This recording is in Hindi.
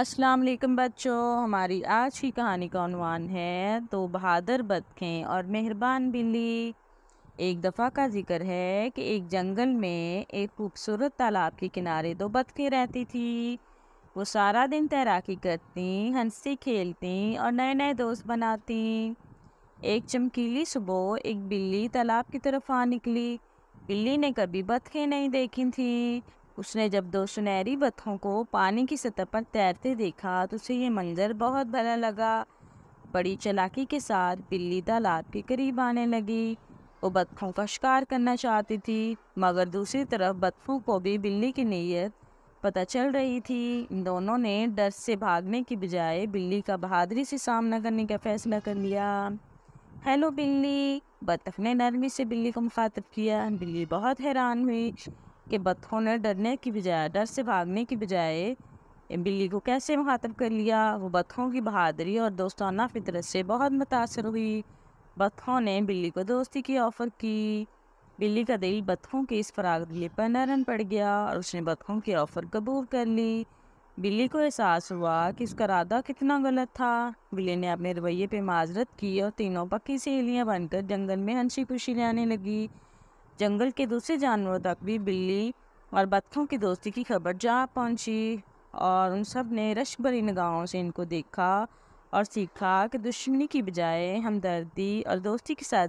अस्सलाम वालेकुम बच्चों हमारी आज की कहानी का अनवान है तो बहादुर बतखें और मेहरबान बिल्ली एक दफ़ा का जिक्र है कि एक जंगल में एक खूबसूरत तालाब के किनारे दो बतखें रहती थी वो सारा दिन तैराकी करती हंसी खेलती और नए नए दोस्त बनाती एक चमकीली सुबह एक बिल्ली तालाब की तरफ आ निकली बिल्ली ने कभी बतखें नहीं देखी थी उसने जब दो सुनहरी बत्थों को पानी की सतह पर तैरते देखा तो उसे ये मंजर बहुत भला लगा बड़ी चलाकी के साथ बिल्ली तालाब के करीब आने लगी वो बत्थों का शिकार करना चाहती थी मगर दूसरी तरफ बत्थों को भी बिल्ली की नीयत पता चल रही थी इन दोनों ने डर से भागने की बजाय बिल्ली का बहादुरी से सामना करने का फैसला कर लिया हेलो बिल्ली बतख ने नरमी से बिल्ली को मुखातब किया बिल्ली बहुत हैरान हुई कि बत्तखों ने डरने की बजाय डर से भागने की बजाय बिल्ली को कैसे मुखातब कर लिया वो बत्तखों की बहादरी और दोस्ताना फितरत से बहुत मुतासर हुई बत्तखों ने बिल्ली को दोस्ती की ऑफ़र की बिल्ली का दिल बत्तखों के इस फराग पर नरन पड़ गया और उसने बत्तखों की ऑफ़र कबूल कर ली बिल्ली को एहसास हुआ कि उसका इरादा कितना गलत था बिल्ली ने अपने रवैये पर माजरत की और तीनों पक्की सहेलियाँ बनकर जंगल में हंसी खुशी रहने लगी जंगल के दूसरे जानवरों तक भी बिल्ली और बत्खों की दोस्ती की खबर जा पहुंची और उन सब ने रश भरी निगाहों से इनको देखा और सीखा कि दुश्मनी की बजाय हमदर्दी और दोस्ती के साथ